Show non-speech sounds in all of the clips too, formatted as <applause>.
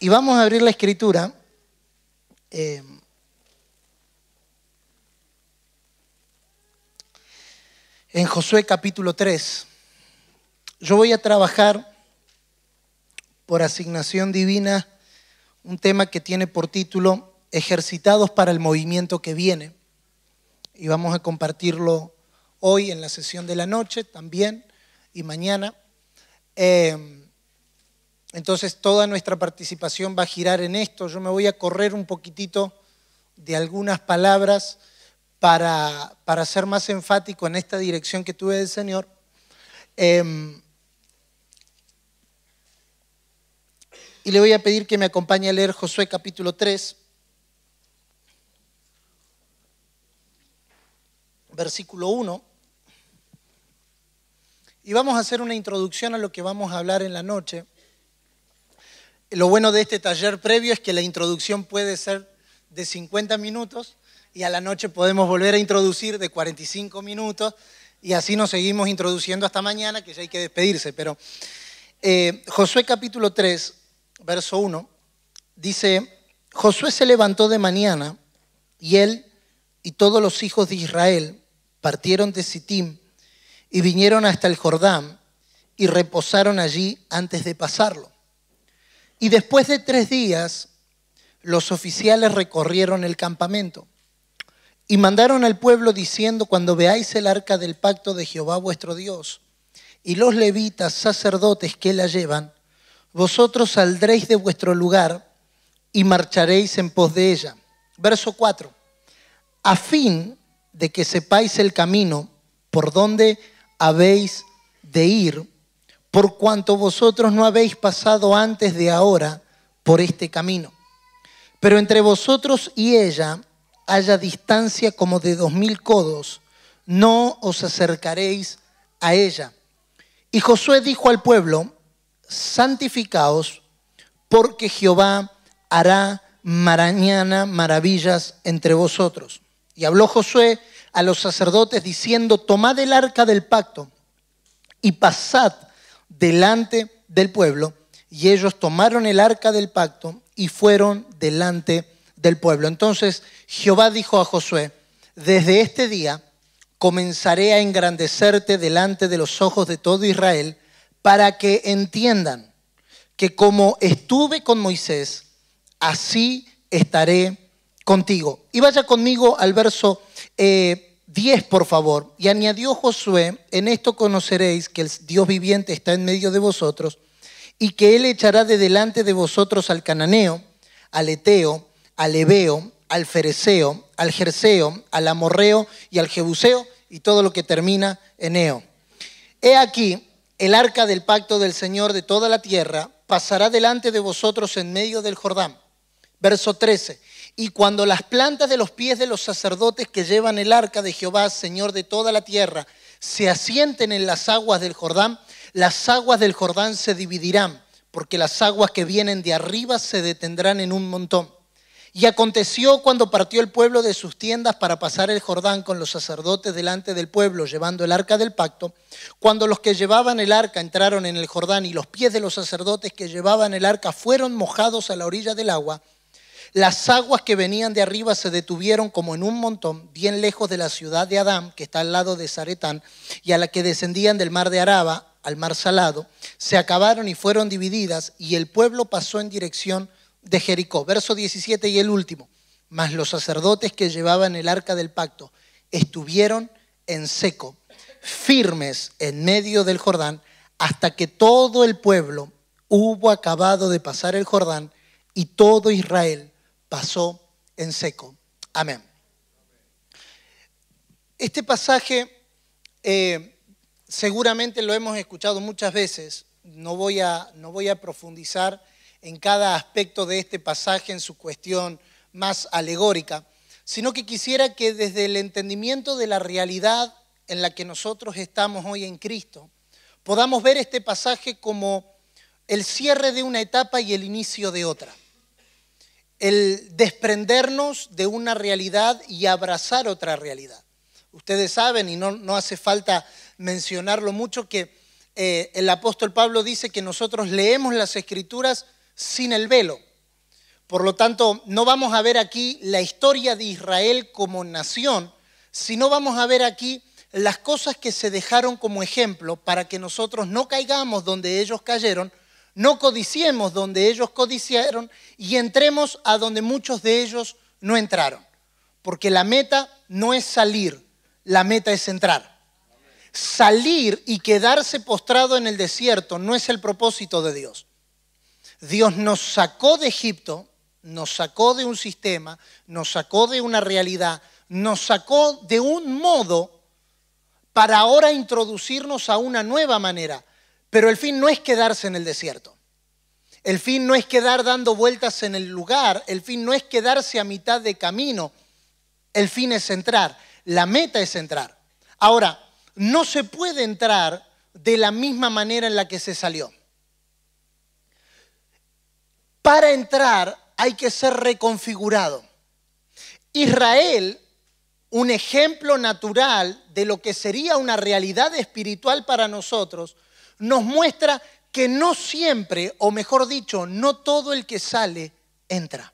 Y vamos a abrir la escritura. Eh, en Josué capítulo 3. Yo voy a trabajar por asignación divina un tema que tiene por título Ejercitados para el movimiento que viene. Y vamos a compartirlo hoy en la sesión de la noche también y mañana. Eh, entonces toda nuestra participación va a girar en esto. Yo me voy a correr un poquitito de algunas palabras para, ser más enfático en esta dirección que tuve del Señor. Em, y le voy a pedir que me acompañe a leer Josué capítulo 3, versículo 1. Y vamos a hacer una introducción a lo que vamos a hablar en la noche. Lo bueno de este taller previo es que la introducción puede ser de 50 minutos y a la noche podemos volver a introducir de 45 minutos y así nos seguimos introduciendo hasta mañana, que ya hay que despedirse. Pero eh, Josué capítulo 3, verso 1, dice, Josué se levantó de mañana y él y todos los hijos de Israel partieron de Sittim y vinieron hasta el Jordán y reposaron allí antes de pasarlo. Y después de tres días, los oficiales recorrieron el campamento y mandaron al pueblo diciendo, cuando veáis el arca del pacto de Jehová vuestro Dios y los levitas, sacerdotes que la llevan, vosotros saldréis de vuestro lugar y marcharéis en pos de ella. Verso 4. A fin de que sepáis el camino por donde habéis de ir por cuanto vosotros no habéis pasado antes de ahora por este camino. Pero entre vosotros y ella haya distancia como de dos mil codos, no os acercaréis a ella. Y Josué dijo al pueblo, santificaos, porque Jehová hará mañana maravillas entre vosotros. Y habló Josué a los sacerdotes diciendo, tomad el arca del pacto y pasad delante del pueblo, y ellos tomaron el arca del pacto y fueron delante del pueblo. Entonces Jehová dijo a Josué, desde este día comenzaré a engrandecerte delante de los ojos de todo Israel, para que entiendan que como estuve con Moisés, así estaré contigo. Y vaya conmigo al verso eh, 10, por favor. Y añadió Josué, en esto conoceréis que el Dios viviente está en medio de vosotros y que Él echará de delante de vosotros al cananeo, al eteo, al ebeo, al fereceo, al jerseo, al amorreo y al jebuseo y todo lo que termina en eo. He aquí, el arca del pacto del Señor de toda la tierra pasará delante de vosotros en medio del Jordán. Verso 13. Y cuando las plantas de los pies de los sacerdotes que llevan el arca de Jehová, Señor de toda la tierra, se asienten en las aguas del Jordán, las aguas del Jordán se dividirán, porque las aguas que vienen de arriba se detendrán en un montón. Y aconteció cuando partió el pueblo de sus tiendas para pasar el Jordán con los sacerdotes delante del pueblo llevando el arca del pacto, cuando los que llevaban el arca entraron en el Jordán y los pies de los sacerdotes que llevaban el arca fueron mojados a la orilla del agua, las aguas que venían de arriba se detuvieron como en un montón, bien lejos de la ciudad de Adán, que está al lado de Zaretán, y a la que descendían del mar de Araba al mar salado, se acabaron y fueron divididas, y el pueblo pasó en dirección de Jericó. Verso 17 y el último. Mas los sacerdotes que llevaban el arca del pacto estuvieron en seco, firmes en medio del Jordán, hasta que todo el pueblo hubo acabado de pasar el Jordán y todo Israel pasó en seco. Amén. Este pasaje eh, seguramente lo hemos escuchado muchas veces. No voy, a, no voy a profundizar en cada aspecto de este pasaje en su cuestión más alegórica, sino que quisiera que desde el entendimiento de la realidad en la que nosotros estamos hoy en Cristo, podamos ver este pasaje como el cierre de una etapa y el inicio de otra el desprendernos de una realidad y abrazar otra realidad. Ustedes saben, y no, hace falta mencionarlo mucho, que eh, el apóstol Pablo dice que nosotros leemos las escrituras sin el velo. Por lo tanto, no vamos a ver aquí la historia de Israel como nación, sino vamos a ver aquí las cosas que se dejaron como ejemplo para que nosotros no caigamos donde ellos cayeron, no codiciemos donde ellos codiciaron y entremos a donde muchos de ellos no entraron. Porque la meta no es salir, la meta es entrar. Salir y quedarse postrado en el desierto no es el propósito de Dios. Dios nos sacó de Egipto, nos sacó de un sistema, nos sacó de una realidad, nos sacó de un modo para ahora introducirnos a una nueva manera, pero el fin no es quedarse en el desierto. El fin no es quedar dando vueltas en el lugar. El fin no es quedarse a mitad de camino. El fin es entrar. La meta es entrar. Ahora, no se puede entrar de la misma manera en la que se salió. Para entrar hay que ser reconfigurado. Israel, un ejemplo natural de lo que sería una realidad espiritual para nosotros, nos muestra que no siempre, o mejor dicho, no todo el que sale entra.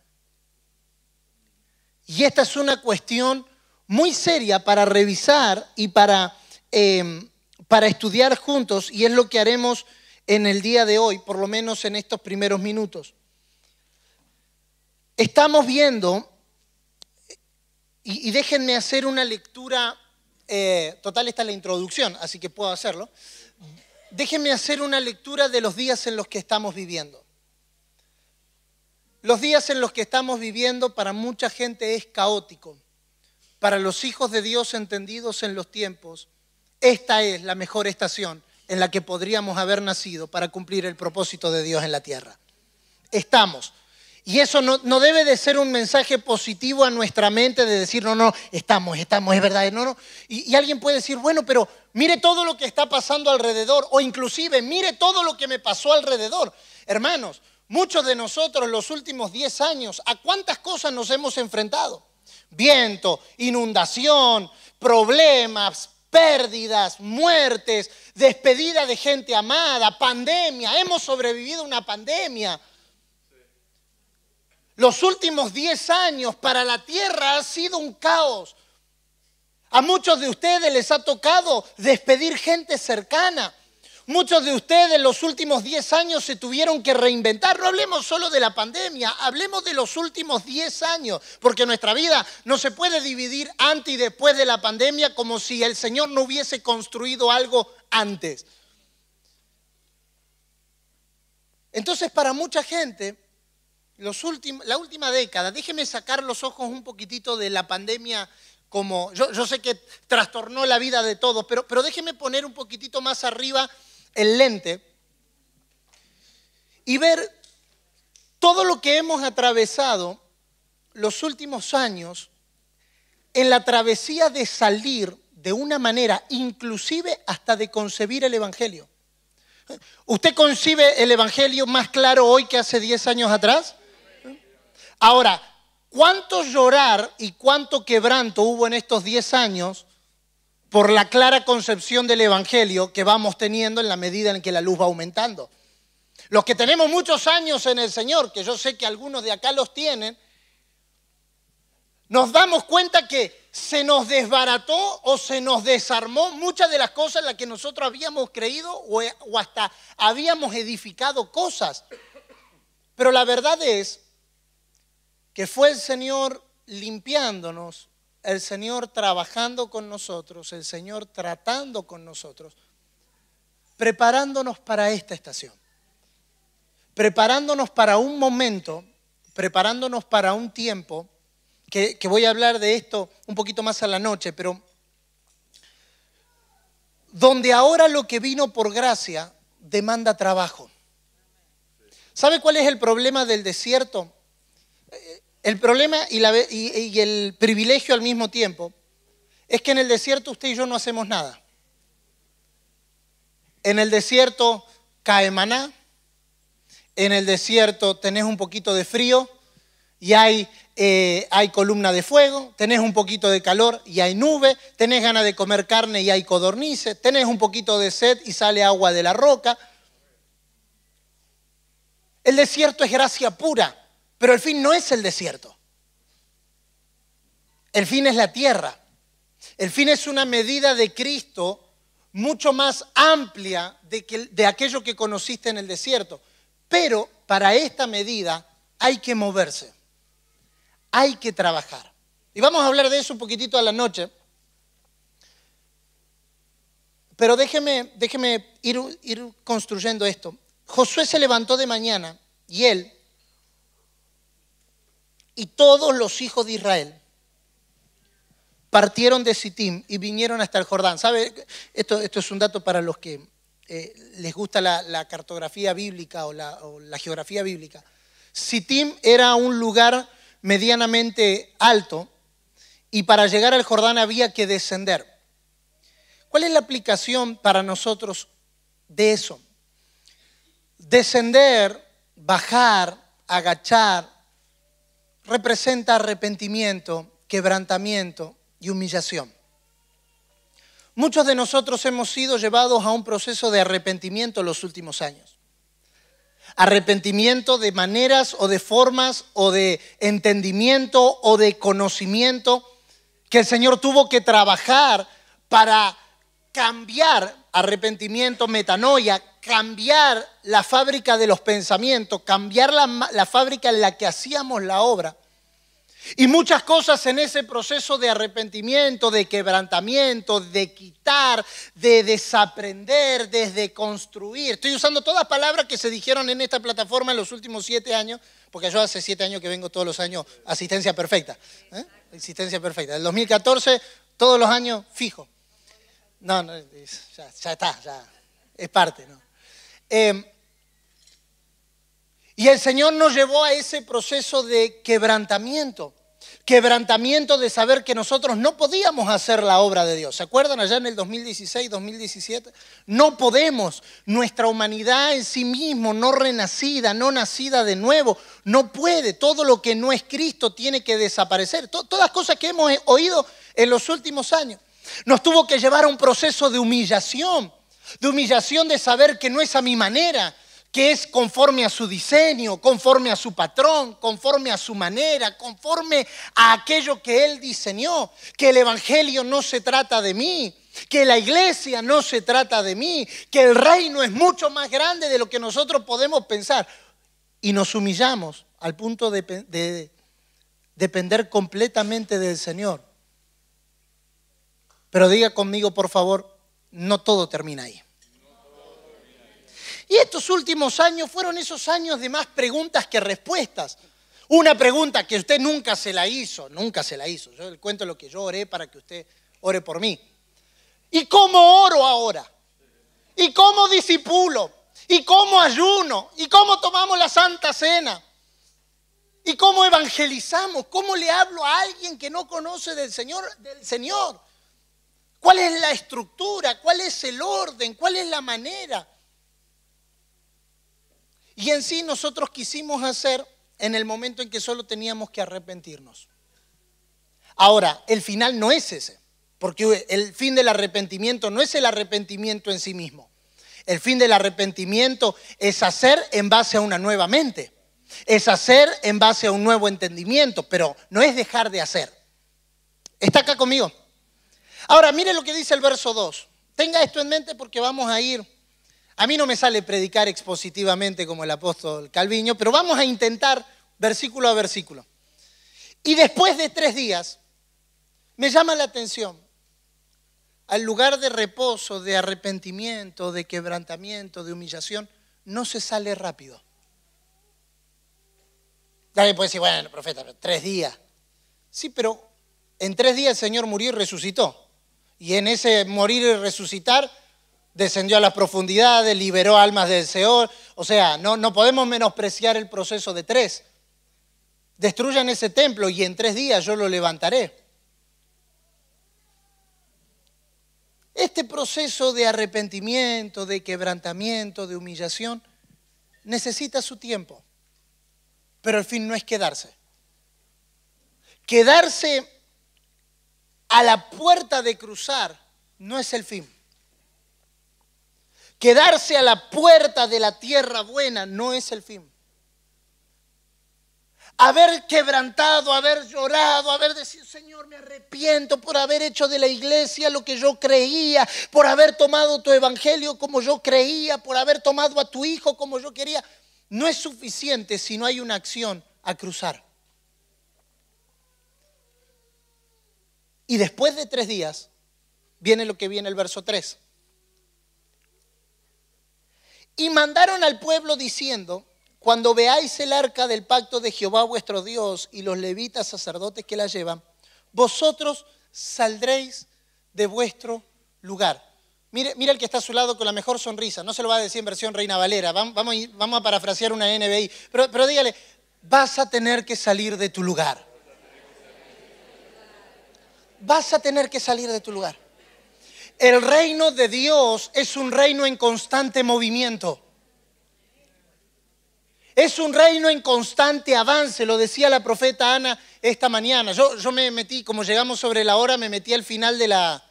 Y esta es una cuestión muy seria para revisar y para, em, estudiar juntos, y es lo que haremos en el día de hoy, por lo menos en estos primeros minutos. Estamos viendo, y, déjenme hacer una lectura, eh, total, esta es la introducción, así que puedo hacerlo déjenme hacer una lectura de los días en los que estamos viviendo. Los días en los que estamos viviendo para mucha gente es caótico. Para los hijos de Dios entendidos en los tiempos, esta es la mejor estación en la que podríamos haber nacido para cumplir el propósito de Dios en la tierra. Estamos y eso no, debe de ser un mensaje positivo a nuestra mente de decir, no, no, estamos, estamos, es verdad, no, no. Y, alguien puede decir, bueno, pero mire todo lo que está pasando alrededor, o inclusive mire todo lo que me pasó alrededor. Hermanos, muchos de nosotros los últimos 10 años, ¿a cuántas cosas nos hemos enfrentado? Viento, inundación, problemas, pérdidas, muertes, despedida de gente amada, pandemia, hemos sobrevivido a una pandemia. Los últimos 10 años para la tierra ha sido un caos. A muchos de ustedes les ha tocado despedir gente cercana. Muchos de ustedes los últimos 10 años se tuvieron que reinventar. No hablemos solo de la pandemia, hablemos de los últimos 10 años, porque nuestra vida no se puede dividir antes y después de la pandemia como si el Señor no hubiese construido algo antes. Entonces, para mucha gente, la última década, déjeme sacar los ojos un poquitito de la pandemia como, yo, sé que trastornó la vida de todos, pero, pero déjeme poner un poquitito más arriba el lente y ver todo lo que hemos atravesado los últimos años en la travesía de salir de una manera, inclusive hasta de concebir el Evangelio. ¿Eh? ¿Usted concibe el Evangelio más claro hoy que hace 10 años atrás? Ahora, ¿cuánto llorar y cuánto quebranto hubo en estos 10 años por la clara concepción del Evangelio que vamos teniendo en la medida en que la luz va aumentando? Los que tenemos muchos años en el Señor, que yo sé que algunos de acá los tienen, nos damos cuenta que se nos desbarató o se nos desarmó muchas de las cosas en las que nosotros habíamos creído o, hasta habíamos edificado cosas. Pero la verdad es que fue el Señor limpiándonos, el Señor trabajando con nosotros, el Señor tratando con nosotros, preparándonos para esta estación, preparándonos para un momento, preparándonos para un tiempo, que, voy a hablar de esto un poquito más a la noche, pero donde ahora lo que vino por gracia demanda trabajo. ¿Sabe cuál es el problema del desierto? El problema y, el privilegio al mismo tiempo es que en el desierto usted y yo no hacemos nada. En el desierto cae maná, en el desierto tenés un poquito de frío y hay, eh, hay, columna de fuego, tenés un poquito de calor y hay nube, tenés ganas de comer carne y hay codornices, tenés un poquito de sed y sale agua de la roca. El desierto es gracia pura. Pero el fin no es el desierto. El fin es la tierra. El fin es una medida de Cristo mucho más amplia de, que, de aquello que conociste en el desierto. Pero para esta medida hay que moverse, hay que trabajar. Y vamos a hablar de eso un poquitito a la noche. Pero déjeme, ir, ir construyendo esto. Josué se levantó de mañana y él, y todos los hijos de Israel partieron de Sitim y vinieron hasta el Jordán. ¿Sabe? Esto, esto es un dato para los que eh, les gusta la, cartografía bíblica o la, o la, geografía bíblica. Sitim era un lugar medianamente alto y para llegar al Jordán había que descender. ¿Cuál es la aplicación para nosotros de eso? Descender, bajar, agachar, representa arrepentimiento, quebrantamiento y humillación. Muchos de nosotros hemos sido llevados a un proceso de arrepentimiento en los últimos años. Arrepentimiento de maneras o de formas o de entendimiento o de conocimiento que el Señor tuvo que trabajar para cambiar arrepentimiento, metanoia, cambiar la fábrica de los pensamientos, cambiar la, fábrica en la que hacíamos la obra. Y muchas cosas en ese proceso de arrepentimiento, de quebrantamiento, de quitar, de desaprender, desde construir. Estoy usando todas palabras que se dijeron en esta plataforma en los últimos siete años, porque yo hace siete años que vengo todos los años, asistencia perfecta. ¿eh? Asistencia perfecta. El 2014, todos los años fijo. No, no, ya está, ya es parte, ¿no? Em, y el Señor nos llevó a ese proceso de quebrantamiento. Quebrantamiento de saber que nosotros no podíamos hacer la obra de Dios. ¿Se acuerdan allá en el 2016, 2017? No podemos. Nuestra humanidad en sí mismo, no renacida, no nacida de nuevo, no puede. Todo lo que no es Cristo tiene que desaparecer. Todas las cosas que hemos oído en los últimos años. Nos tuvo que llevar a un proceso de humillación de humillación de saber que no es a mi manera, que es conforme a su diseño, conforme a su patrón, conforme a su manera, conforme a aquello que Él diseñó, que el Evangelio no se trata de mí, que la iglesia no se trata de mí, que el reino es mucho más grande de lo que nosotros podemos pensar. Y nos humillamos al punto de, depender completamente del Señor. Pero diga conmigo, por favor, no todo termina ahí. Y estos últimos años fueron esos años de más preguntas que respuestas. Una pregunta que usted nunca se la hizo, nunca se la hizo. Yo le cuento lo que yo oré para que usted ore por mí. ¿Y cómo oro ahora? ¿Y cómo disipulo? ¿Y cómo ayuno? ¿Y cómo tomamos la Santa Cena? ¿Y cómo evangelizamos? ¿Cómo le hablo a alguien que no conoce del Señor? Del Señor? ¿Cuál es la estructura? ¿Cuál es el orden? ¿Cuál es la manera? Y en sí nosotros quisimos hacer en el momento en que solo teníamos que arrepentirnos. Ahora, el final no es ese, porque el fin del arrepentimiento no es el arrepentimiento en sí mismo. El fin del arrepentimiento es hacer en base a una nueva mente, es hacer en base a un nuevo entendimiento, pero no es dejar de hacer. ¿Está acá conmigo? Ahora, mire lo que dice el verso 2. Tenga esto en mente porque vamos a ir. A mí no me sale predicar expositivamente como el apóstol Calviño, pero vamos a intentar versículo a versículo. Y después de tres días, me llama la atención al lugar de reposo, de arrepentimiento, de quebrantamiento, de humillación, no se sale rápido. Nadie puede decir, bueno, profeta, tres días. Sí, pero en tres días el Señor murió y resucitó. Y en ese morir y resucitar descendió a las profundidades, liberó almas del Seol. O sea, no, no podemos menospreciar el proceso de tres. Destruyan ese templo y en tres días yo lo levantaré. Este proceso de arrepentimiento, de quebrantamiento, de humillación, necesita su tiempo. Pero el fin no es quedarse. Quedarse a la puerta de cruzar no es el fin. Quedarse a la puerta de la tierra buena no es el fin. Haber quebrantado, haber llorado, haber decir Señor, me arrepiento por haber hecho de la iglesia lo que yo creía, por haber tomado tu evangelio como yo creía, por haber tomado a tu hijo como yo quería. No es suficiente si no hay una acción a cruzar. Y después de tres días, viene lo que viene el verso 3. Y mandaron al pueblo diciendo, cuando veáis el arca del pacto de Jehová vuestro Dios y los levitas sacerdotes que la llevan, vosotros saldréis de vuestro lugar. Mira, mira el que está a su lado con la mejor sonrisa, no se lo va a decir en versión Reina Valera, vamos, a parafrasear una NBI, pero dígale, vas a tener que salir de tu lugar vas a tener que salir de tu lugar. El reino de Dios es un reino en constante movimiento. Es un reino en constante avance, lo decía la profeta Ana esta mañana. Yo, yo me metí, como llegamos sobre la hora, me metí al final de la...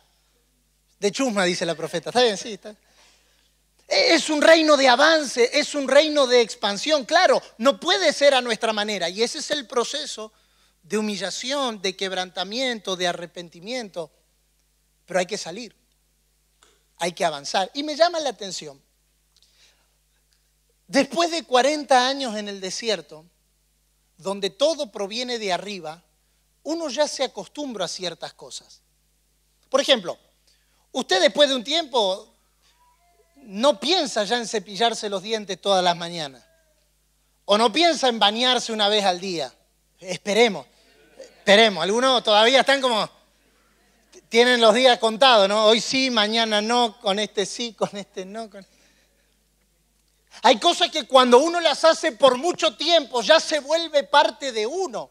de chusma, dice la profeta. ¿Está bien? Sí, está Es un reino de avance, es un reino de expansión. Claro, no puede ser a nuestra manera. Y ese es el proceso de humillación, de quebrantamiento, de arrepentimiento. Pero hay que salir, hay que avanzar. Y me llama la atención, después de 40 años en el desierto, donde todo proviene de arriba, uno ya se acostumbra a ciertas cosas. Por ejemplo, usted después de un tiempo no piensa ya en cepillarse los dientes todas las mañanas. O no piensa en bañarse una vez al día. Esperemos. Esperemos, algunos todavía están como, tienen los días contados, ¿no? Hoy sí, mañana no, con este sí, con este no. Hay cosas que cuando uno las hace por mucho tiempo ya se vuelve parte de uno.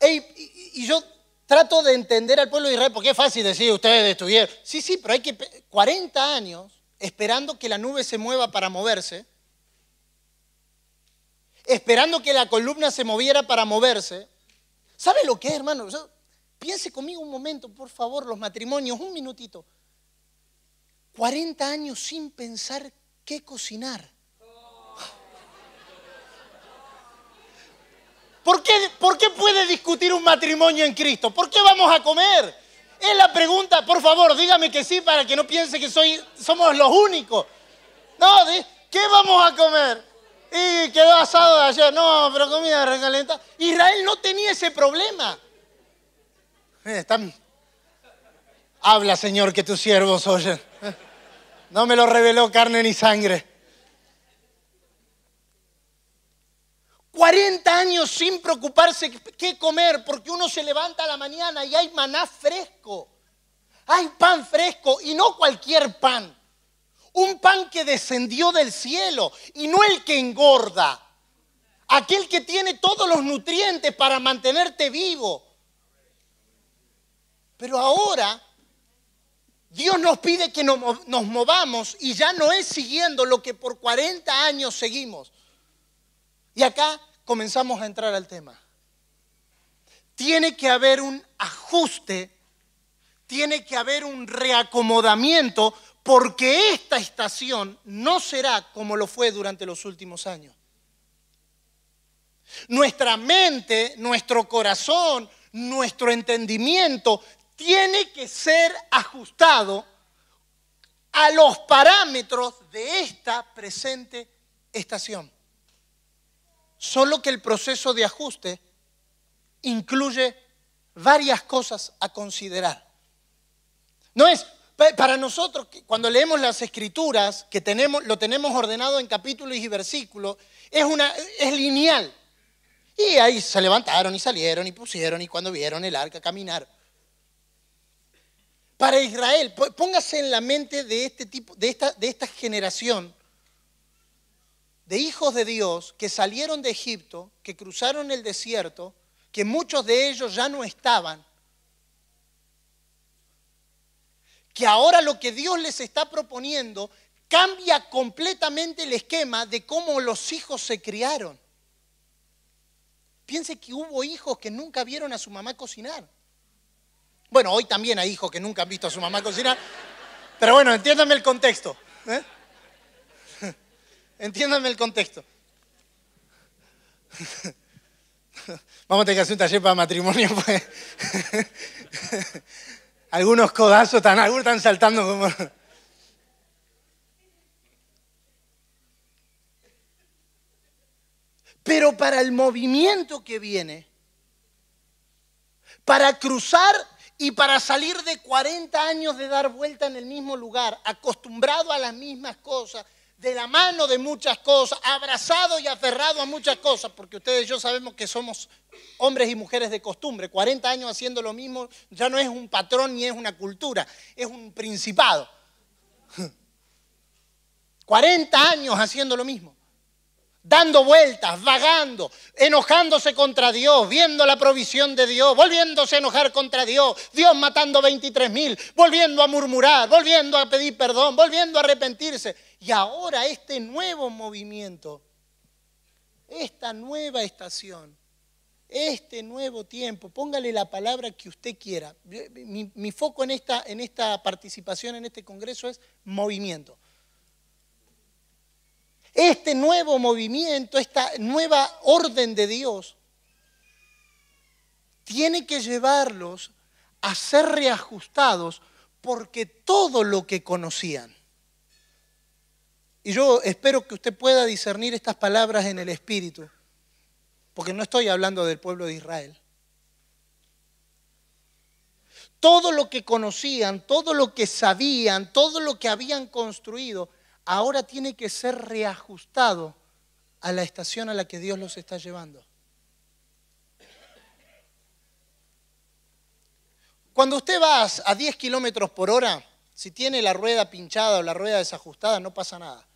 y, y, yo trato de entender al pueblo de Israel, porque es fácil decir, ustedes estuvieron. Sí, sí, pero hay que 40 años esperando que la nube se mueva para moverse, esperando que la columna se moviera para moverse, ¿Sabe lo que es, hermano? piense conmigo un momento, por favor, los matrimonios, un minutito. 40 años sin pensar qué cocinar. ¿Por qué, puede discutir un matrimonio en Cristo? ¿Por qué vamos a comer? Es la pregunta, por favor, dígame que sí para que no piense que soy, somos los únicos. No, ¿qué vamos a comer? y quedó asado de ayer, no, pero comida recalentada. Israel no tenía ese problema. Eh, Habla, Señor, que tus siervos oyen. no me lo reveló carne ni sangre. 40 años sin preocuparse qué comer, porque uno se levanta a la mañana y hay maná fresco, hay pan fresco y no cualquier pan. Un pan que descendió del cielo y no el que engorda. Aquel que tiene todos los nutrientes para mantenerte vivo. Pero ahora Dios nos pide que nos, movamos y ya no es siguiendo lo que por 40 años seguimos. Y acá comenzamos a entrar al tema. Tiene que haber un ajuste, tiene que haber un reacomodamiento porque esta estación no será como lo fue durante los últimos años. Nuestra mente, nuestro corazón, nuestro entendimiento tiene que ser ajustado a los parámetros de esta presente estación. Solo que el proceso de ajuste incluye varias cosas a considerar. No es para nosotros, cuando leemos las escrituras, que tenemos, lo tenemos ordenado en capítulos y versículos, es, es lineal. Y ahí se levantaron y salieron y pusieron y cuando vieron el arca caminar. Para Israel, póngase en la mente de, este tipo, de, de esta generación de hijos de Dios que salieron de Egipto, que cruzaron el desierto, que muchos de ellos ya no estaban que ahora lo que Dios les está proponiendo cambia completamente el esquema de cómo los hijos se criaron. Piense que hubo hijos que nunca vieron a su mamá cocinar. Bueno, hoy también hay hijos que nunca han visto a su mamá cocinar, pero bueno, entiéndame el contexto. ¿eh? <laughs> Entiéndame el contexto. <laughs> Vamos a tener que hacer un taller para matrimonio. Pues. <laughs> algunos codazos, están, algunos están saltando como... Pero para el movimiento que viene, para cruzar y para salir de 40 años de dar vuelta en el mismo lugar, acostumbrado a las mismas cosas, de la mano de muchas cosas, abrazado y aferrado a muchas cosas, porque ustedes y yo sabemos que somos hombres y mujeres de costumbre. 40 años haciendo lo mismo ya no es un patrón ni es una cultura, es un principado. 40 <laughs> años haciendo lo mismo dando vueltas, vagando, enojándose contra Dios, viendo la provisión de Dios, volviéndose a enojar contra Dios, Dios matando 23.000, mil, volviendo a murmurar, volviendo a pedir perdón, volviendo a arrepentirse. Y ahora este nuevo movimiento, esta nueva estación, este nuevo tiempo, póngale la palabra que usted quiera. Mi, mi foco en esta, en esta participación, en este Congreso, es movimiento. Este nuevo movimiento, esta nueva orden de Dios, tiene que llevarlos a ser reajustados porque todo lo que conocían. Y yo espero que usted pueda discernir estas palabras en el Espíritu, porque no estoy hablando del pueblo de Israel. Todo lo que conocían, todo lo que sabían, todo lo que habían construido, ahora tiene que ser reajustado a la estación a la que Dios los está llevando. Cuando usted va a 10 kilómetros por hora, si tiene la rueda pinchada o la rueda desajustada, no pasa nada.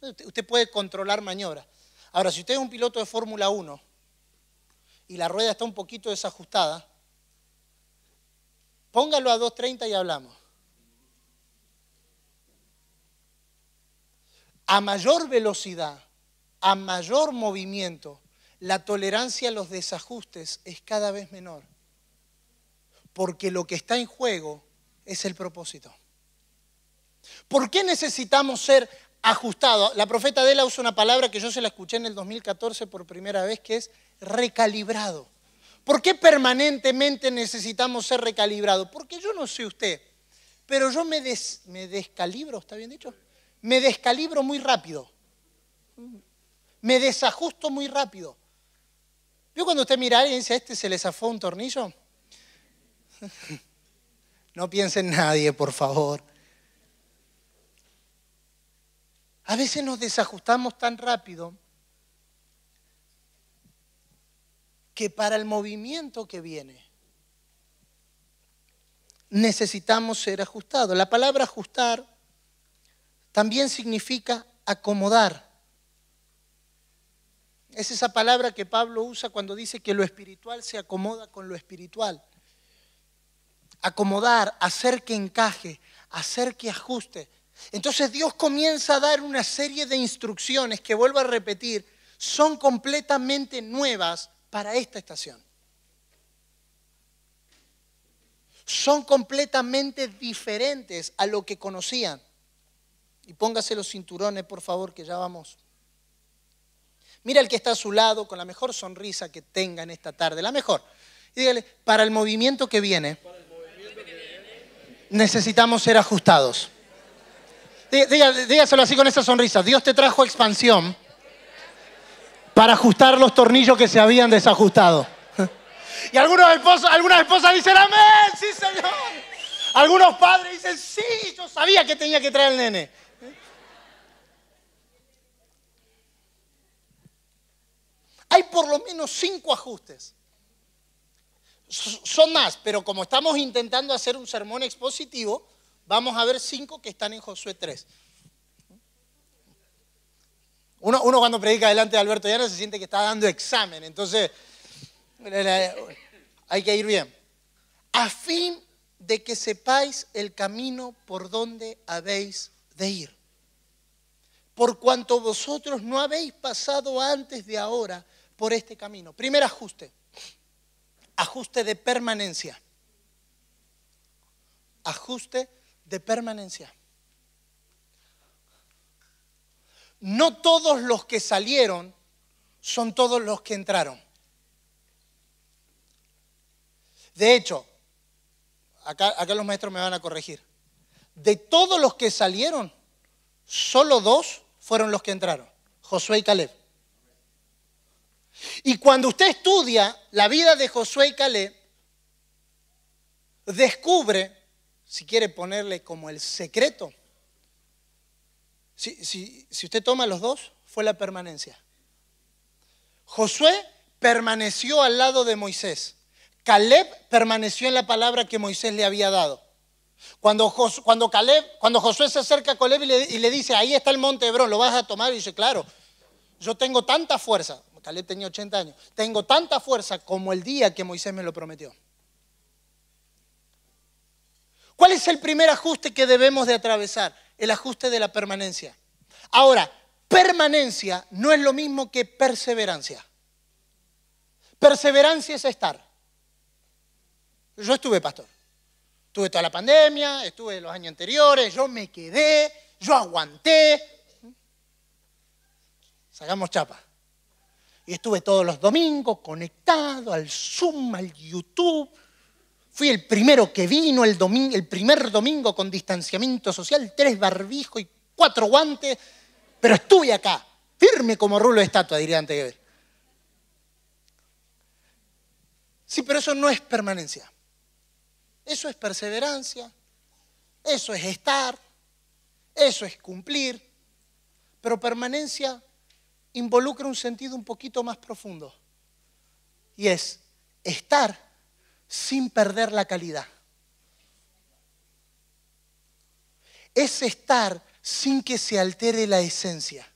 Usted puede controlar maniobra. Ahora, si usted es un piloto de Fórmula 1 y la rueda está un poquito desajustada, póngalo a 2.30 y hablamos. A mayor velocidad, a mayor movimiento, la tolerancia a los desajustes es cada vez menor. Porque lo que está en juego es el propósito. ¿Por qué necesitamos ser ajustados? La profeta Adela usa una palabra que yo se la escuché en el 2014 por primera vez, que es recalibrado. ¿Por qué permanentemente necesitamos ser recalibrados? Porque yo no sé usted, pero yo me, me descalibro, ¿está bien dicho? me descalibro muy rápido, me desajusto muy rápido. Yo cuando usted mira a alguien y dice, este se le zafó un tornillo? <laughs> no piense en nadie, por favor. A veces nos desajustamos tan rápido que para el movimiento que viene necesitamos ser ajustados. La palabra ajustar también significa acomodar. Es esa palabra que Pablo usa cuando dice que lo espiritual se acomoda con lo espiritual. Acomodar, hacer que encaje, hacer que ajuste. Entonces Dios comienza a dar una serie de instrucciones que, vuelvo a repetir, son completamente nuevas para esta estación. Son completamente diferentes a lo que conocían. Y póngase los cinturones, por favor, que ya vamos. Mira el que está a su lado con la mejor sonrisa que tenga en esta tarde, la mejor. Y dígale, para el movimiento que viene, necesitamos ser ajustados. dígaselo así con esa sonrisa. Dios te trajo expansión para ajustar los tornillos que se habían desajustado. <laughs> Y algunos algunas esposas dicen, amén, sí, Señor. Algunos padres dicen, sí, yo sabía que tenía que traer el nene. Hay por lo menos cinco ajustes. Son más, pero como estamos intentando hacer un sermón expositivo, vamos a ver cinco que están en Josué 3. Uno, cuando predica delante de Alberto Llana se siente que está dando examen, entonces hay que ir bien. A fin de que sepáis el camino por donde habéis de ir. Por cuanto vosotros no habéis pasado antes de ahora por este camino. Primer ajuste, ajuste de permanencia. Ajuste de permanencia. No todos los que salieron son todos los que entraron. De hecho, acá, los maestros me van a corregir. De todos los que salieron, solo dos fueron los que entraron, Josué y Caleb. Y cuando usted estudia la vida de Josué y Caleb, descubre, si quiere ponerle como el secreto, si, usted toma los dos, fue la permanencia. Josué permaneció al lado de Moisés. Caleb permaneció en la palabra que Moisés le había dado. Cuando, cuando, cuando Josué se acerca a Caleb y le, dice, ahí está el monte de Hebrón, ¿lo vas a tomar? Y dice, claro, yo tengo tanta fuerza. Caleb tenía 80 años, tengo tanta fuerza como el día que Moisés me lo prometió. ¿Cuál es el primer ajuste que debemos de atravesar? El ajuste de la permanencia. Ahora, permanencia no es lo mismo que perseverancia. Perseverancia es estar. Yo estuve pastor. Estuve toda la pandemia, estuve los años anteriores, yo me quedé, yo aguanté. Sacamos chapa estuve todos los domingos conectado al Zoom, al YouTube. Fui el primero que vino el, primer domingo con distanciamiento social, tres barbijos y cuatro guantes, pero estuve acá, firme como rulo de estatua, diría antes de ver. Sí, pero eso no es permanencia. Eso es perseverancia, eso es estar, eso es cumplir. Pero permanencia involucra un sentido un poquito más profundo. Y es estar sin perder la calidad. Es estar sin que se altere la esencia.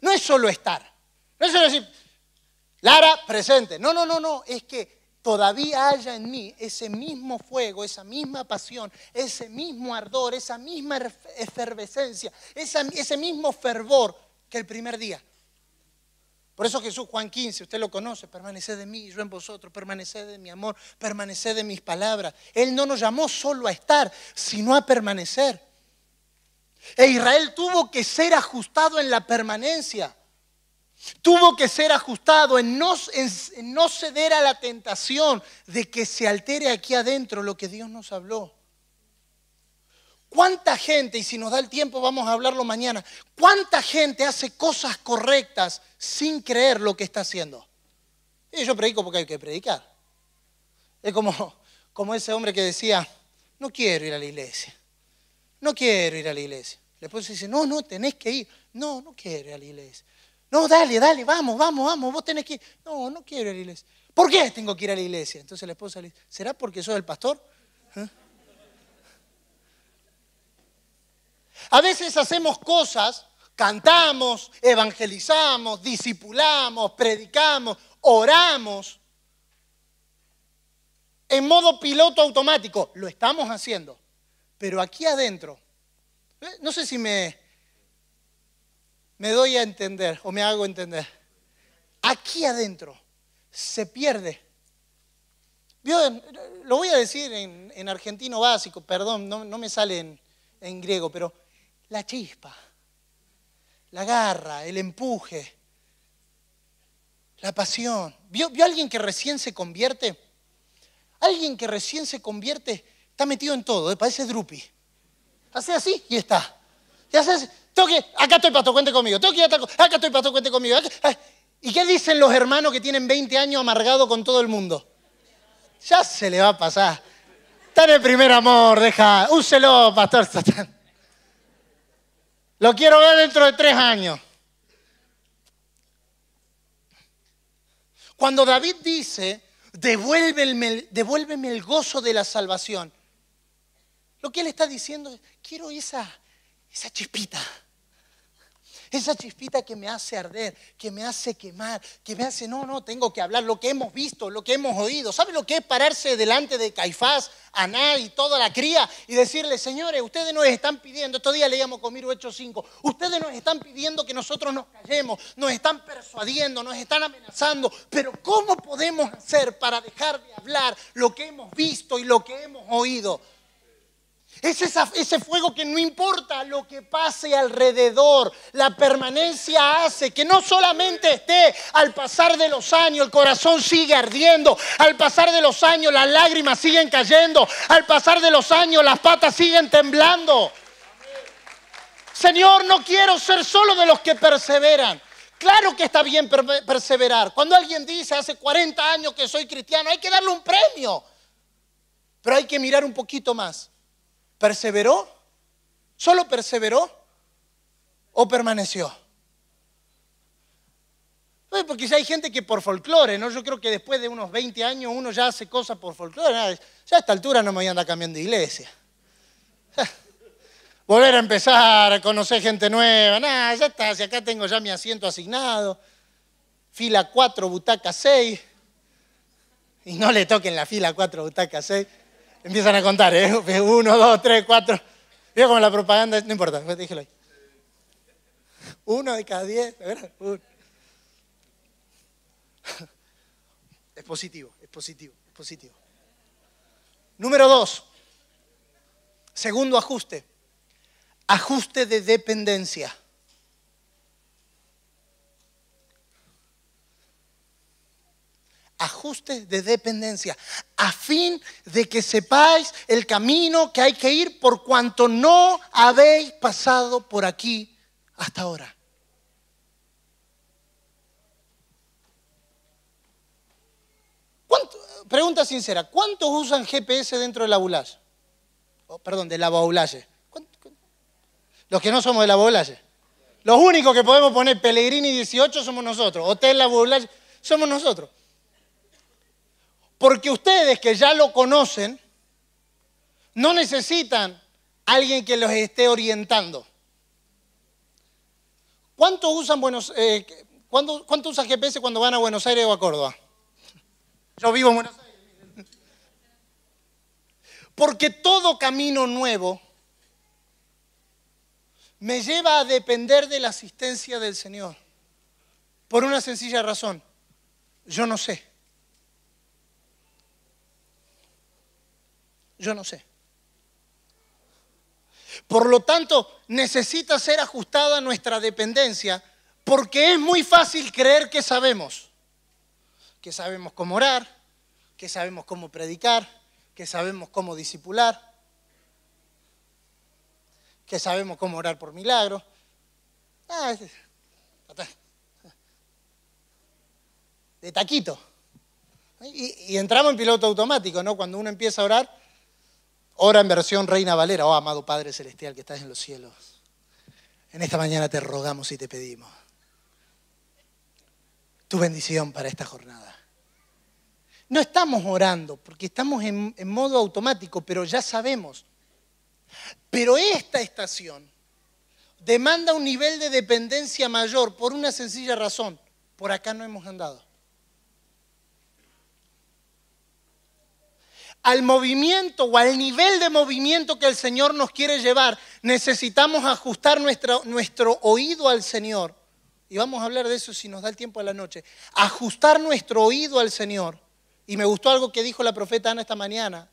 No es solo estar. No es solo decir, Lara, presente. No, no, no, no. Es que todavía haya en mí ese mismo fuego, esa misma pasión, ese mismo ardor, esa misma efervescencia, ese mismo fervor que el primer día. Por eso Jesús Juan 15, usted lo conoce, permanece de mí, yo en vosotros, permaneced de mi amor, permanece de mis palabras. Él no nos llamó solo a estar, sino a permanecer. E Israel tuvo que ser ajustado en la permanencia. Tuvo que ser ajustado en no, ceder a la tentación de que se altere aquí adentro lo que Dios nos habló. ¿Cuánta gente, y si nos da el tiempo vamos a hablarlo mañana, cuánta gente hace cosas correctas sin creer lo que está haciendo? Y yo predico porque hay que predicar. Es como, como ese hombre que decía, no quiero ir a la iglesia, no quiero ir a la iglesia. Le puso dice, no, no, tenés que ir. No, no quiero ir a la iglesia. No, dale, dale, vamos, vamos, vamos, vos tenés que ir. No, no quiero ir a la iglesia. ¿Por qué tengo que ir a la iglesia? Entonces la esposa le dice, ¿será porque soy el pastor? ¿Eh? A veces hacemos cosas, cantamos, evangelizamos, discipulamos, predicamos, oramos, en modo piloto automático. Lo estamos haciendo, pero aquí adentro, ¿eh? no sé si me, me doy a entender o me hago entender. Aquí adentro se pierde. Eh, lo voy a decir en, argentino básico, perdón, no, me sale en, griego, pero la chispa, la garra, el empuje, la pasión. ¿Vio, ¿Vio alguien que recién se convierte? Alguien que recién se convierte está metido en todo, eh, parece drupi. Hace así y está acá estoy pastor, cuente conmigo, acá, estoy pastor, cuente conmigo. ¿Y qué dicen los hermanos que tienen 20 años amargado con todo el mundo? Ya se le va a pasar. Está en el primer amor, deja, úselo, pastor Satán. Lo quiero ver dentro de tres años. Cuando David dice, devuélveme, devuélveme el gozo de la salvación, lo que él está diciendo es, quiero esa, esa chispita. Esa chispita que me hace arder, que me hace quemar, que me hace, no, no, tengo que hablar lo que hemos visto, lo que hemos oído. ¿Sabe lo que es pararse delante de Caifás, Aná y toda la cría y decirle, señores, ustedes nos están pidiendo, estos días leíamos Hecho 8.5, ustedes nos están pidiendo que nosotros nos callemos, nos están persuadiendo, nos están amenazando, pero ¿cómo podemos hacer para dejar de hablar lo que hemos visto y lo que hemos oído? Es ese fuego que no importa lo que pase alrededor, la permanencia hace que no solamente esté al pasar de los años, el corazón sigue ardiendo, al pasar de los años las lágrimas siguen cayendo, al pasar de los años las patas siguen temblando. Señor, no quiero ser solo de los que perseveran. Claro que está bien perseverar. Cuando alguien dice hace 40 años que soy cristiano, hay que darle un premio. Pero hay que mirar un poquito más. ¿Perseveró? ¿Solo perseveró? ¿O permaneció? Pues porque si hay gente que por folclore, ¿no? Yo creo que después de unos 20 años uno ya hace cosas por folclore. Ya a esta altura no me voy a andar cambiando de iglesia. <laughs> Volver a empezar, a conocer gente nueva. Nada, ya está. Si acá tengo ya mi asiento asignado. Fila 4, butaca 6. Y no le toquen la fila 4, butaca 6. Empiezan a contar, ¿eh? <laughs> Uno, dos, tres, cuatro. Mira como la propaganda, no importa, pues, dígelo ahí. Uno de cada diez, <laughs> Es positivo, es positivo, es positivo. Número dos, segundo ajuste, ajuste de dependencia. ajustes de dependencia, a fin de que sepáis el camino que hay que ir por cuanto no habéis pasado por aquí hasta ahora. Pregunta sincera, ¿cuántos usan GPS dentro de la Oh, perdón, de la abulaje. Los que no somos de la abulaje. Los únicos que podemos poner Pellegrini 18 somos nosotros. Hotel La Abulaje somos nosotros. Porque ustedes que ya lo conocen, no necesitan alguien que los esté orientando. ¿Cuánto usan Buenos, eh, cuánto GPS cuando van a Buenos Aires o a Córdoba? Yo vivo en Buenos Aires. Porque todo camino nuevo me lleva a depender de la asistencia del Señor. Por una sencilla razón. Yo no sé. Yo no sé. Por lo tanto, necesita ser ajustada nuestra dependencia porque es muy fácil creer que sabemos. Que sabemos cómo orar, que sabemos cómo predicar, que sabemos cómo disipular, que sabemos cómo orar por milagros. Ah, de taquito. Y, y entramos en piloto automático, ¿no? Cuando uno empieza a orar, Ora en versión Reina Valera, oh amado Padre Celestial que estás en los cielos. En esta mañana te rogamos y te pedimos tu bendición para esta jornada. No estamos orando porque estamos en, en modo automático, pero ya sabemos. Pero esta estación demanda un nivel de dependencia mayor por una sencilla razón. Por acá no hemos andado. al movimiento o al nivel de movimiento que el Señor nos quiere llevar, necesitamos ajustar nuestro, oído al Señor. Y vamos a hablar de eso si nos da el tiempo a la noche. Ajustar nuestro oído al Señor. Y me gustó algo que dijo la profeta Ana esta mañana.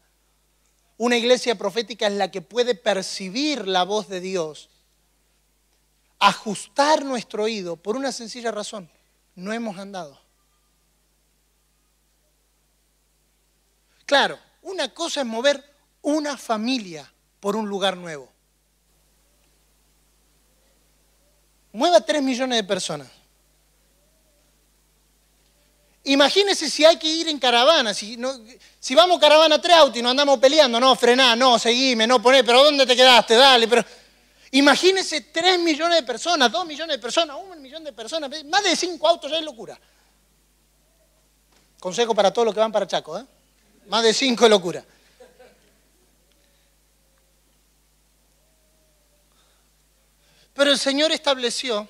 Una iglesia profética es la que puede percibir la voz de Dios. Ajustar nuestro oído por una sencilla razón. No hemos andado. Claro, una cosa es mover una familia por un lugar nuevo. Mueva 3 millones de personas. Imagínese si hay que ir en caravana, si, vamos caravana tres autos y nos andamos peleando, no, frená, no, seguime, no poné, pero ¿dónde te quedaste? Dale, pero... Imagínese 3 millones de personas, 2 millones de personas, 1 millón de personas, más de 5 autos ya es locura. Consejo para todos los que van para Chaco, ¿eh? Más de cinco locuras. Pero el Señor estableció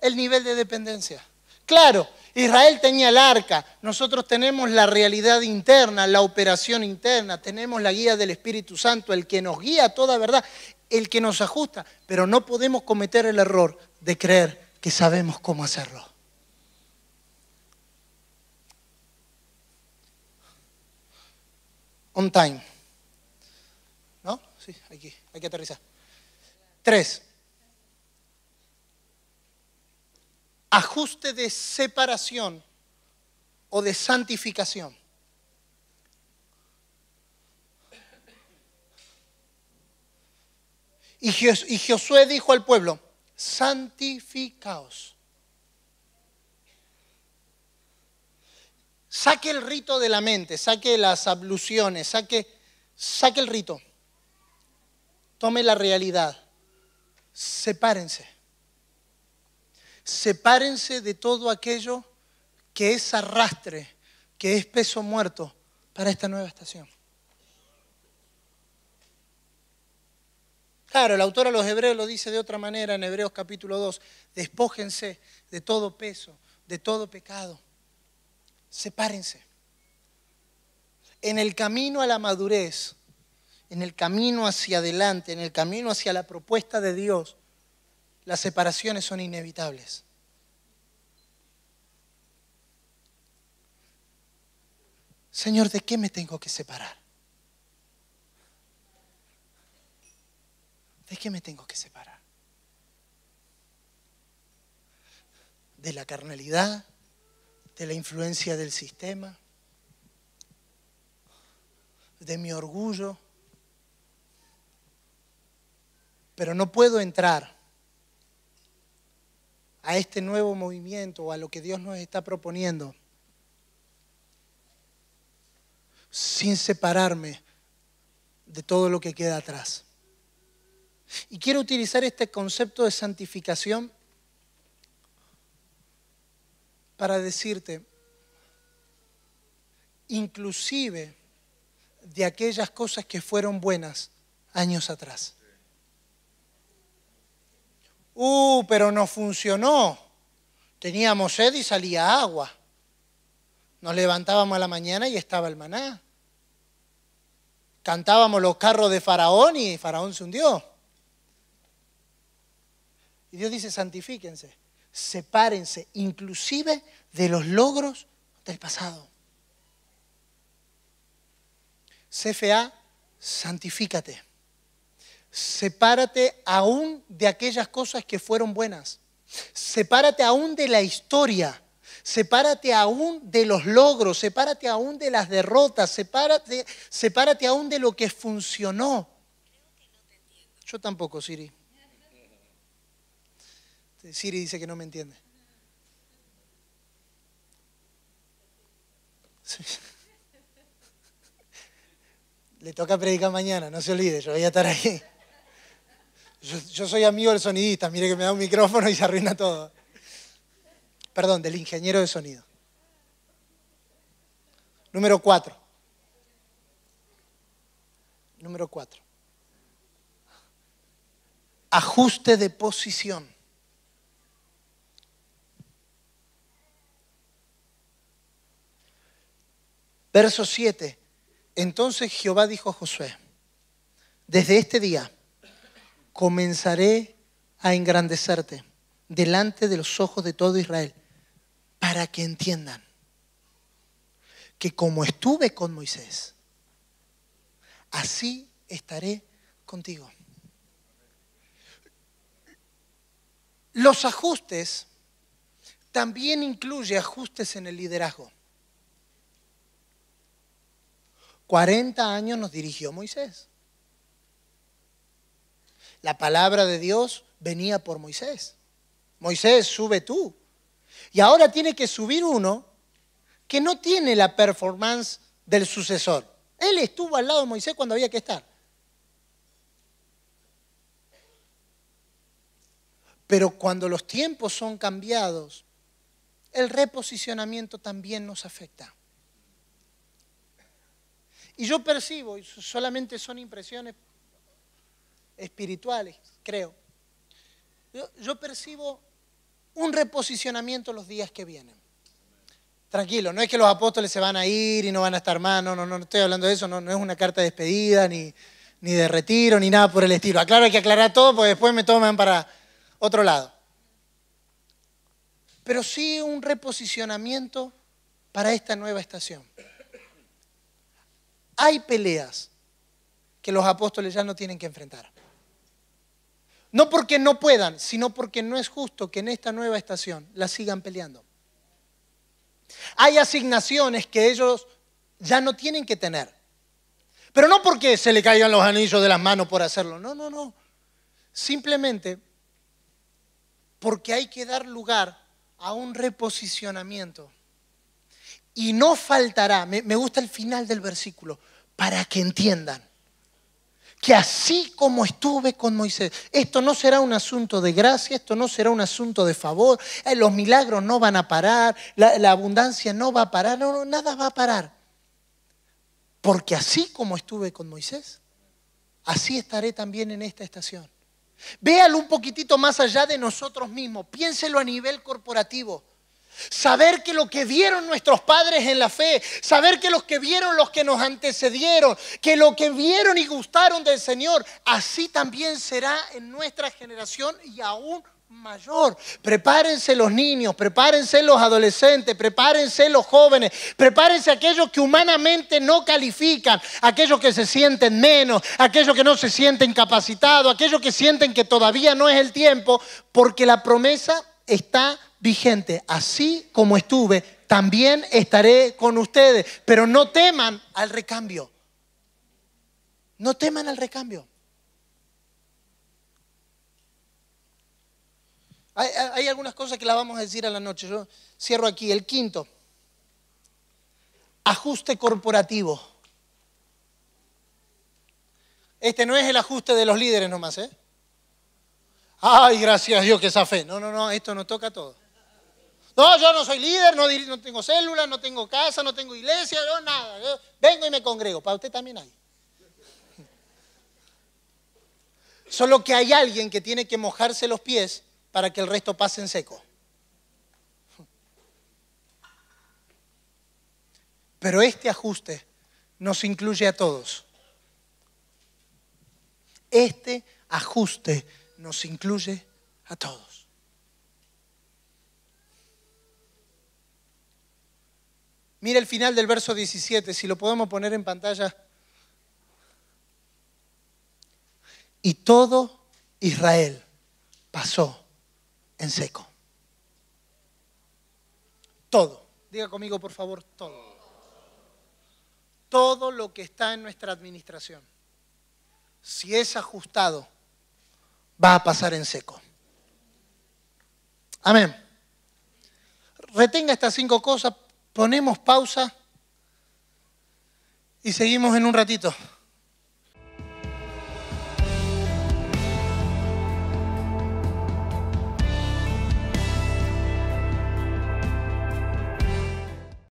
el nivel de dependencia. Claro, Israel tenía el arca, nosotros tenemos la realidad interna, la operación interna, tenemos la guía del Espíritu Santo, el que nos guía a toda verdad, el que nos ajusta, pero no podemos cometer el error de creer que sabemos cómo hacerlo. on time. ¿No? Sí, aquí, hay que aterrizar. Tres. Ajuste de separación o de santificación. Y Josué dijo al pueblo, santificaos. Saque el rito de la mente, saque las abluciones, saque, saque el rito. Tome la realidad. Sepárense. Sepárense de todo aquello que es arrastre, que es peso muerto para esta nueva estación. Claro, el autor a los hebreos lo dice de otra manera en Hebreos capítulo 2, despójense de todo peso, de todo pecado, sepárense. En el camino a la madurez, en el camino hacia adelante, en el camino hacia la propuesta de Dios, las separaciones son inevitables. Señor, ¿de qué me tengo que separar? ¿De qué me tengo que separar? ¿De la carnalidad? de la influencia del sistema, de mi orgullo, pero no puedo entrar a este nuevo movimiento o a lo que Dios nos está proponiendo sin separarme de todo lo que queda atrás. Y quiero utilizar este concepto de santificación para decirte, inclusive de aquellas cosas que fueron buenas años atrás. Uh, pero no funcionó. Teníamos sed y salía agua. Nos levantábamos a la mañana y estaba el maná. Cantábamos los carros de Faraón y Faraón se hundió. Y Dios dice, santifíquense sepárense inclusive de los logros del pasado. CFA, santifícate. Sepárate aún de aquellas cosas que fueron buenas. Sepárate aún de la historia. Sepárate aún de los logros. Sepárate aún de las derrotas. Sepárate, sepárate aún de lo que funcionó. Yo tampoco, Siri. Siri dice que no me entiende. <laughs> Le toca predicar mañana, no se olvide, yo voy a estar ahí. Yo, yo, soy amigo del sonidista, mire que me da un micrófono y se arruina todo. Perdón, del ingeniero de sonido. Número cuatro. Número cuatro. Ajuste de posición. Verso 7. Entonces Jehová dijo a Josué, desde este día comenzaré a engrandecerte delante de los ojos de todo Israel, para que entiendan que como estuve con Moisés, así estaré contigo. Los ajustes también incluye ajustes en el liderazgo. 40 años nos dirigió Moisés. La palabra de Dios venía por Moisés. Moisés, sube tú. Y ahora tiene que subir uno que no tiene la performance del sucesor. Él estuvo al lado de Moisés cuando había que estar. Pero cuando los tiempos son cambiados, el reposicionamiento también nos afecta. Y yo percibo, y solamente son impresiones espirituales, creo, yo, percibo un reposicionamiento los días que vienen. Tranquilo, no es que los apóstoles se van a ir y no van a estar más, no, no, no, estoy hablando de eso, no, es una carta de despedida, ni, ni de retiro, ni nada por el estilo. Aclaro, hay que aclarar todo porque después me toman para otro lado. Pero sí un reposicionamiento para esta nueva estación hay peleas que los apóstoles ya no tienen que enfrentar. No porque no puedan, sino porque no es justo que en esta nueva estación la sigan peleando. Hay asignaciones que ellos ya no tienen que tener. Pero no porque se le caigan los anillos de las manos por hacerlo, no, no, no. Simplemente porque hay que dar lugar a un reposicionamiento y no faltará, me, gusta el final del versículo, para que entiendan que así como estuve con Moisés, esto no será un asunto de gracia, esto no será un asunto de favor, eh, los milagros no van a parar, la, abundancia no va a parar, no, no, nada va a parar. Porque así como estuve con Moisés, así estaré también en esta estación. Véalo un poquitito más allá de nosotros mismos, piénselo a nivel corporativo. Saber que lo que vieron nuestros padres en la fe, saber que los que vieron los que nos antecedieron, que lo que vieron y gustaron del Señor, así también será en nuestra generación y aún mayor. Prepárense los niños, prepárense los adolescentes, prepárense los jóvenes, prepárense aquellos que humanamente no califican, aquellos que se sienten menos, aquellos que no se sienten capacitados, aquellos que sienten que todavía no es el tiempo, porque la promesa está vigente. Así como estuve, también estaré con ustedes. Pero no teman al recambio. No teman al recambio. Hay, algunas cosas que las vamos a decir a la noche. Yo cierro aquí. El quinto. Ajuste corporativo. Este no es el ajuste de los líderes nomás, ¿eh? Ay, gracias Dios que esa fe. No, no, no, esto nos toca a todos. No, yo no soy líder, no, no tengo célula, no tengo casa, no tengo iglesia, yo nada. vengo y me congrego. Para usted también hay. Solo que hay alguien que tiene que mojarse los pies para que el resto pase en seco. Pero este ajuste nos incluye a todos. Este ajuste nos incluye a todos. Mire el final del verso 17, si lo podemos poner en pantalla. Y todo Israel pasó en seco. Todo. Diga conmigo, por favor, todo. Todo lo que está en nuestra administración, si es ajustado, va a pasar en seco. Amén. Retenga estas cinco cosas, ponemos pausa y seguimos en un ratito.